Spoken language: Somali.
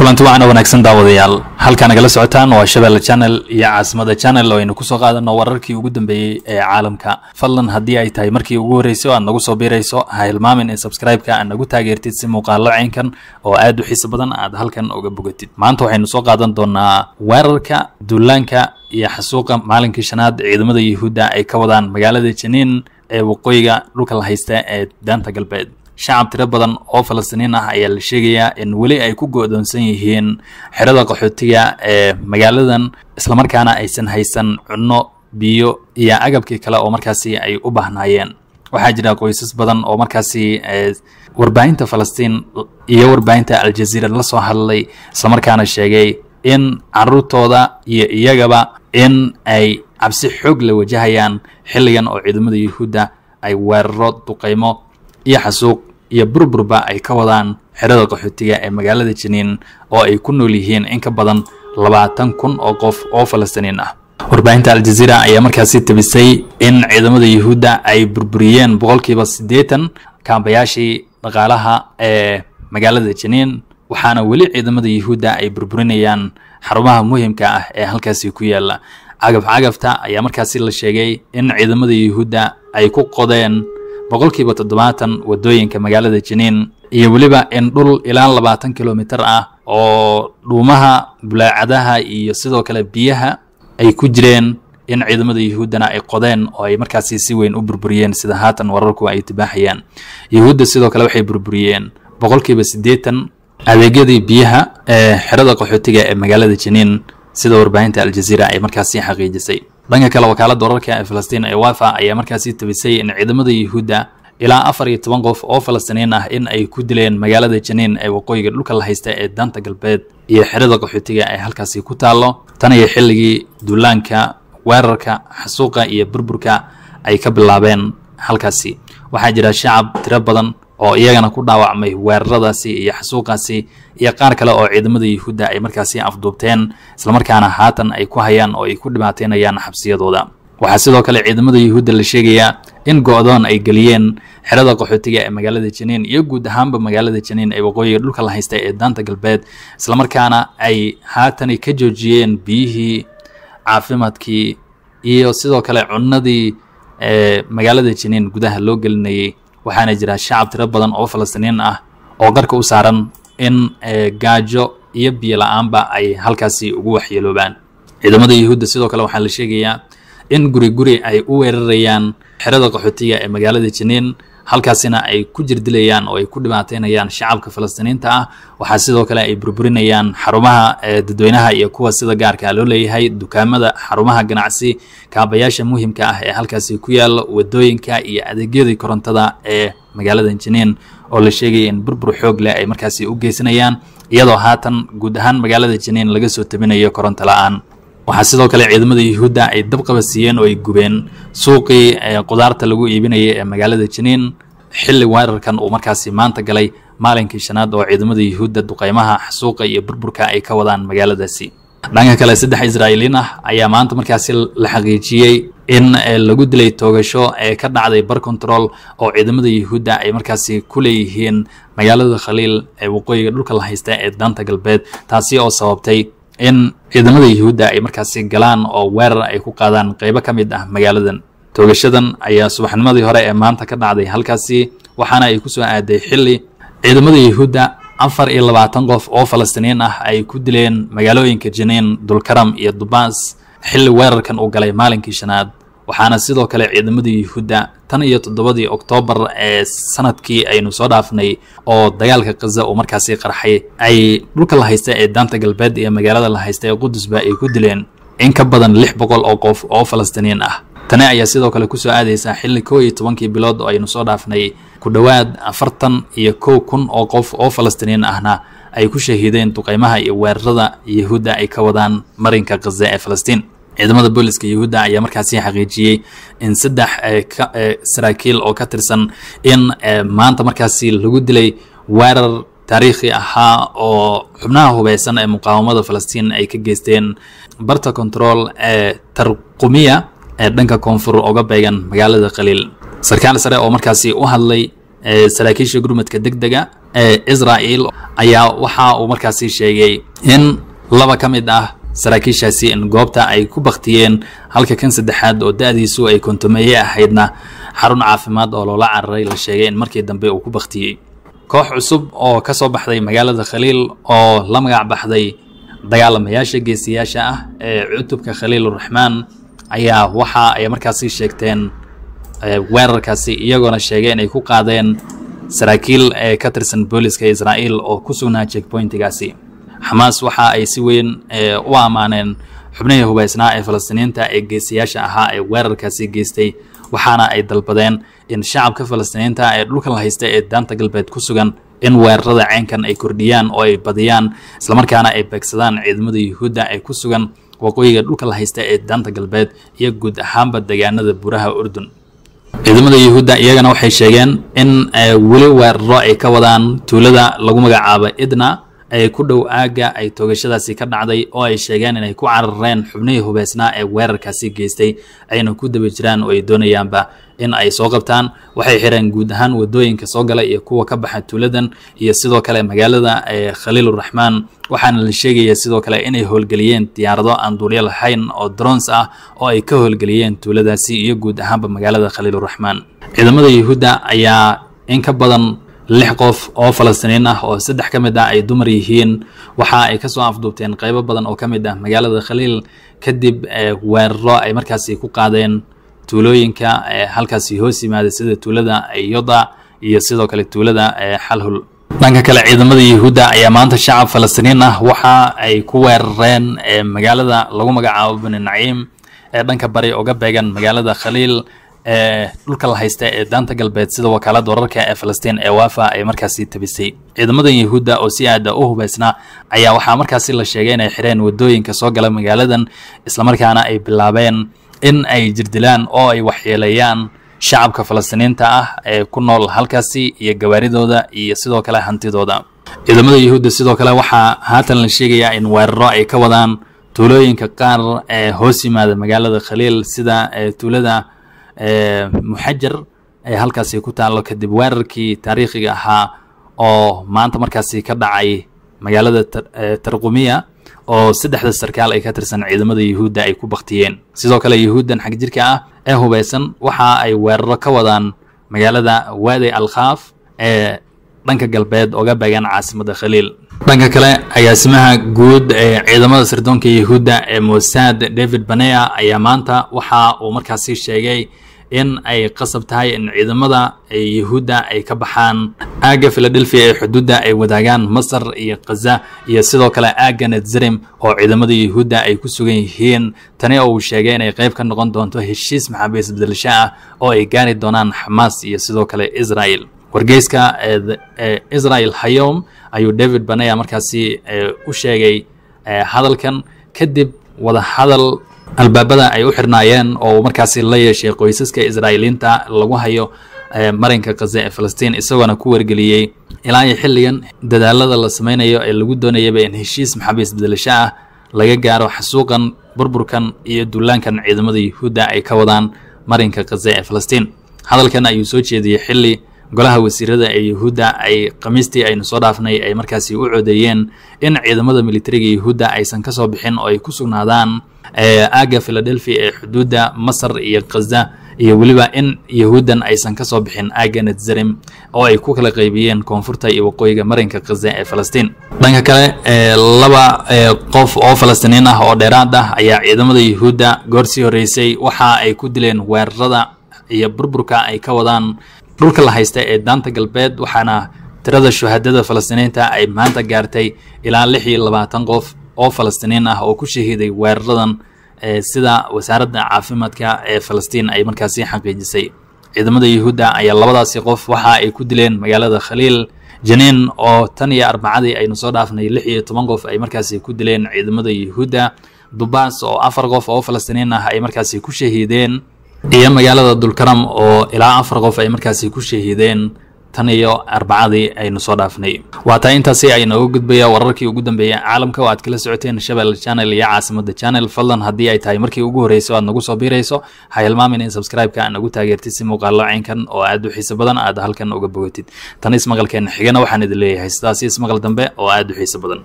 kulanti wacan wanaagsan daawadayaal halkaa nagala socotaan waa shabeelle channel iyo caasimada channel oo aynu soo qaadano wararkii ugu dambeeyey ee caalamka fadlan haddii ay tahay markii ugu horreysay aad nagu soo biirayso ha hilmaamin in sabscribe-ka aad nagu taageertid si muuqaallo caynkan oo aad u xiiso badan aad halkan uga bogatid maanta waxaynu soo qaadan doonaa weerarka duulaanka iyo xasuuqa maalinkii shanaad ciidamada yuhuudda ay ka wadaan magaalada janiin ee waqooyiga dhulka la haysta ee daanta galbeed shacab tiro badan oo falastiiniin ah ayaa la sheegayaa in weli ay ku go-doonsan yihiin xerada qaxootiga ee magaaladan islamarkaana aysan haysan cunno biyo iyo agabkii kale oo markaasi ay u baahnaayeen waxaa jira qoysas badan oo markaasi eh, warbaahinta falastiin iyo warbaahinta aljaziira la soo hadlay islamarkaana sheegay in caruurtooda iyo iyagaba in ay cabsi xoog la wajahayaan xilligan oo ciidamada yuhuudda ay weeraro duqaymo iyo xasuuq iyo burburba ay ka wadaan xerada qaxootiga ee magaalada jiniin oo ay ku nool yihiin in ka badan labaatan kun oo qof oo falastiiniin ah warbaahinta aljazira ayaa markaasi tabisay in ciidamada yuhuudda ay burburiyeen boqolkiiba siddeetan kaambayaashii dhaqaalaha ee magaalada jiniin waxaana weli ciidamada yuhuudda ay burburinayaan xarumaha muhimka ah ee halkaasi ku yaalla cagaf cagafta ayaa markaasi la sheegay in ciidamada yuhuudda ay ku qodeen boqolkiiba toddobaatan wadooyinka magaalada jiniin iyo weliba in dhul ilaan labaatan kilomitir ah oo dhuumaha bulaacadaha iyo sidoo kale biyaha ay ku jireen in ciidamada yuhuuddana ay qodeen oo ay markaasi si weyn u burburiyeen sida haatan wararku ay tibaaxayaan yuhuudda sidoo kale waxay burburiyeen boqolkiiba siddeetan adeegyadii biyaha ee xerada qaxootiga ee magaalada jiniin sida warbaahinta aljaziira ay markaasi xaqiijisay dhanka kale wakaaladda wararka ee falastiin ee wafa ayaa markaasi tabisay in ciidamada yuhuudda ilaa afar iyo toban qof oo falastiiniin ah in ay ku dileen magaalada janiin ee waqooyiga dhulka la haysta ee daanta galbeed iyo xerada qaxootiga ee halkaasi ku taallo tan iyo xilligii duulaanka weerarka xasuuqa iyo burburka ay ka bilaabeen halkaasi waxaa jira shacab tiro badan oo iyagana ku dhaawacmay weeraradaasi iyo xasuuqaasi iyo qaar kale oo ciidamada yuhuudda ay markaasi afduubteen islamarkaana haatan ay ku hayaan oo ay ku dhibaateynayaan xabsiyadooda waxaa sidoo kale ciidamada yuhuudda la sheegayaa in go-doon ay geliyeen xerada qaxootiga ee magaalada janiin iyo guud ahaanba magaalada janiin ee waqooyiga dhulka la haysta ee daanta galbeed islamarkaana ay haatani ka joojiyeen biyihii caafimaadkii iyo sidoo kale cunnadii ee eh, magaalada janiin gudaha loo gelinayay waxaana jira shacab tiro badan oo falastiniin ah oo qarka u saaran in eh, gaajo iyo biyo la-aanba ay halkaasi ugu waxyeeloobaan ciidamada yuhuudda sidoo kale waxaa la sheegayaa in guri guri ay u weerarayaan xerada qaxootiga ee magaalada jiniin halkaasina ay ku jirdilayaan oo ay ku dhibaateynayaan shacabka falastiiniinta ah waxaa sidoo kale ay burburinayaan xarumaha eh, dadweynaha iyo kuwa sida gaarkaa loo leeyahay dukaamada xarumaha ganacsi kaabayaasha muhimka ah ee halkaasi ku yaala wadooyinka iyo adeegyadii korontada ee eh, magaalada jiniin oo la sheegay in burbur xoog leh ay markaasi u geysanayaan iyadoo haatan guud ahaan magaalada jiniin laga soo tabinayo koronto la-aan waxaa sidoo kale ciidamada yuhuudda ay dabqaba siiyeen oo ay gubeen suuqii qudaarta lagu iibinaya ee magaalada jiniin xilli weerarkan uu markaasi maanta galay maalinkii shanaad oo ciidamada yuhuudda duqeymaha xasuuqa iyo burburka ay ka wadaan magaaladaasi dhanka kale saddex israa'iiliin ah ayaa maanta markaasi la xaqiijiyey in lagu dilay toogasho ee ka dhacday bar control oo ciidamada yuhuudda ay markaasi ku leeyihiin magaalada khaliil ee waqooyiga dhulka la haysta ee daanta galbeed taasi oo sababtay in ciidamada yuhuudda ay markaasi galaan oo weerar ay ku qaadaan qeybo ka mid ah magaaladan toogashadan ayaa subaxnimadii hore ee maanta ka dhacday halkaasi waxaana ay kusoo aaday xilli ciidamada yuhuudda afar iyo labaatan qof oo falastiiniin ah ay ku dileen magaalooyinka jiniin dulkaram iyo dubaas xilli weerarkan uu galay maalinkii shanaad waxaana sidoo kale ciidamadii yuhuudda tan iyo toddobadii oktoobar ee sanadkii aynu soo dhaafnay oo dagaalka khaza uu markaasi qarxay ay dhulka la haysta ee daanta galbeed iyo magaalada la haysta ee qudusba ay ku dileen in ka badan lix boqol oo qof oo falastiiniin ah tani ayaa sidoo kale kusoo aadaysaa xilli kow iyo tobankii bilood oo aynu soo dhaafnay ku dhowaad afartan iyo kow kun oo qof oo falastiiniin ahna ay ku shahiideen duqeymaha iyo weerarada yuhuudda ay ka wadaan marinka khaza ee falastiin ciidamada booliska yuhuudda ayaa markaasi xaqiijiyey in saddex eh, eh, saraakiil oo ka tirsan in eh, maanta markaasi lagu dilay weerar taariikhi ahaa oo xubnaha hubeysan ee muqaawamada falastiin ay ka geysteen barta control ee tarqumiya ee dhanka koonfur oga beegan magaalada khaliil sarkaal sare oo markaasi u hadlay saraakiisha gurmadka deg dega ee israa'iil ayaa waxa uu markaasi sheegay in laba ka mid ah saraakiishaasi in goobta ay ku baktiyeen halka kan saddexaad oo da-diisu ay kontomeye ahaydna xarun caafimaad oo loola cararay la sheegay in markii dambe uu ku bakhtiyey koox cusub oo ka soo baxday magaalada khaliil oo la magac baxday dagaalamayaasha geesiyaasha ah ee cutubka khaliiluraxmaan ayaa waxa ay markaasi sheegteen weerarkaasi iyagoona sheegay inay ku qaadeen saraakiil ee ka tirsan booliska israa'iil oo ku sugnaa jekboyntigaasi xamaas waxa ay si weyn eh, u ammaaneen xubnihii hubaysnaa ee falastiiniinta ee geesayaasha ahaa ee weerarkaasi geystay waxaana ay dalbadeen in shacabka falastiiniinta ee dhulka la haysta ee daanta galbeed ku sugan in weerarada caynkan ay kordhiyaan oo ay badiyaan islamarkaana ay beegsadaan ciidamada yuhuudda ee ku sugan waqooyiga dhulka la haysta ee daanta galbeed iyo guud ahaanba deegaanada buraha urdun ciidamada yuhuudda iyagana waxay sheegeen in eh, weli weeraro ay ka wadaan tuulada lagu magacaabo idna ee ku dhow aagga ay toogashadaasi ka dhacday oo ay sheegeen inay ku carareen xubnihii hubeysnaa ee weerarkaasi geystay ayna ku daba jiraan oo ay doonayaanba in ay soo qabtaan waxay xireen guud ahaan wadooyinka soo gala iyo kuwa ka baxa tuuladan iyo sidoo kale magaalada ee khaliiluraxmaan waxaana la sheegaya sidoo kale inay howlgeliyeen diyaarado aan duulyo lahayn oo drons ah oo ay ka howlgeliyeen tuuladaasi iyo guud ahaanba magaalada khaliiluraxmaan ciidamada yuhuudda ayaa in ka badan lix qof oo falastiiniin ah oo saddex ka mid ah ay dumar yihiin waxa ay kasoo afduubteen qeybo badan oo ka mid ah magaalada khaliil kadib eh, weeraro ay markaasi ku qaadeen tuulooyinka eh, halkaasi hoos yimaaday sida tuulada yoda iyo sidoo kale tuulada eh, xalhul dhanka kale ciidamada yahuudda ayaa maanta shacab falastiiniin ah waxa ay ku weerareen magaalada lagu magacaabo bani naciim ee dhanka bari oga beegan magaalada khaliil ee dhulka la haysta ee daanta galbeed sida wakaalada wararka ee falastiin ee waafa ay markaasi tabisay ciidamadan yahuudda oo si aada ah u hubaysnaa ayaa waxaa markaasi la sheegay inay xireen wadooyinka soo gala magaaladan islamarkaana ay bilaabeen in ay jirdilaan oo ay waxyeelayaan shacabka falastiniinta ah ee ku nool halkaasi iyo gawaaridooda iyo sidoo kale hantidooda ciidamada yahuudda sidoo kale waxaa haatan la sheegayaa in weeraro ay ka wadaan tuulooyinka qaar ee hoos yimaada magaalada khaliil sida tuulada muxajar ee halkaasi ku taallo kadib weerarkii taariikhiga ahaa oo maanta markaasi ka dhacay magaalada tarqumiya oo saddexda sarkaal ay ka tirsan ciidamada yuhuudda ay ku baktiyeen sidoo kale yuhuuddan xagjirka ah ee hubaysan waxa ay weeraro ka wadaan magaalada waadi alkhaaf ee dhanka galbeed oga beegan caasimadda khaliil dhanka kale agaasimaha guud ee ciidamada sirdoonka yuhuudda ee mosaad david baneya ayaa maanta waxa uu markaasi sheegay in ay qasab tahay in ciidamada yahuudda ay ka baxaan aagga filadelfiya ee xuduudda ay wadaagaan masar iyo khaza iyo sidoo kale aagga netzrim oo ciidamada yahuudda ay ku sugan yihiin tani oo uu sheegay inay qayb ka noqon doonto heshiis maxaabiis bedelasho ah oo ay gaari doonaan xamaas iyo sidoo kale israel wargeyska eh, israel hayom ayuu david banaya markaasi eh, u sheegay eh, hadalkan kadib wadahadal albaabada ay u xirnaayeen oo markaasi la yeeshay qoysaska israa'iiliinta lagu hayo eh, marinka kaze ee falastiin isagoona ku wargeliyey ilaa iyo xilligan dadaalada la sameynayo ee lagu doonayaba in heshiis maxabiis bedelasho ah laga gaaro xasuuqan burburkan iyo duulaankan ciidamada yuhuudda ay ka wadaan marinka kaze ee falastiin hadalkan ayuu soo jeediyey xilli golaha wasiirada ee yuhuudda ay khamiistii aynu soo dhaafnay ay markaasi u codeeyeen in ciidamada militariga yuhuudda aysan kasoo bixin oo ay ku sugnaadaan eh, aagga philadelphia ee xuduudda masar iyo khaza iyo weliba in yahuuddan aysan kasoo bixin aagga netzerim oo ay ku kala qaybiyeen koonfurta iyo waqooyiga marinka khaza ee falastiin dhanka kale eh, laba eh, qof oo falastiiniin ah oo dheeraad ah ayaa ciidamada yuhuudda goor sii horreysay waxa ay ku dileen weerarada iyo burburka ay ka wadaan dhulka la haysta ee daanta galbeed waxaana tirada shuhadada falastiiniinta ay maanta gaartay ilaa lix iyo labaatan qof oo falastiniin ah oo ku shahiiday weeraradan eh, sida wasaaradda caafimaadka ee falastiin ay markaasi xaqiijisay ciidamada yuhuudda ayaa labadaasi qof waxa ay ku dileen magaalada khaliil janiin oo tan iyo arbacadii aynu soo dhaafnay lix iyo toban qof ay markaasi ku dileen ciidamada yuhuudda dubaas oo afar qof oo falastiniin ah ay markaasi ku shahiideen iyo magaalada dulkaram oo ilaa afar qof ay markaasi ku shahiideen tan iyo arbacadii aynu soo dhaafnay waataa intaasi ay aynooga gudbaya wararkii ugu dambeeyay caalamka oo aad kala socoteen shabel channel iyo caasimada channel fadlan haddii ay tahay markii ugu horreyso aad nagu soo biirayso ha hilmaamin in subscribe-ka nagu taageertid si muuqaalo caynkan oo aad u xiiso badan aad halkan uga bogatid tan ismaqalkeena xigana waxaan idin leeyahay sidaasi ismaqal dambe oo aad u xiiso badan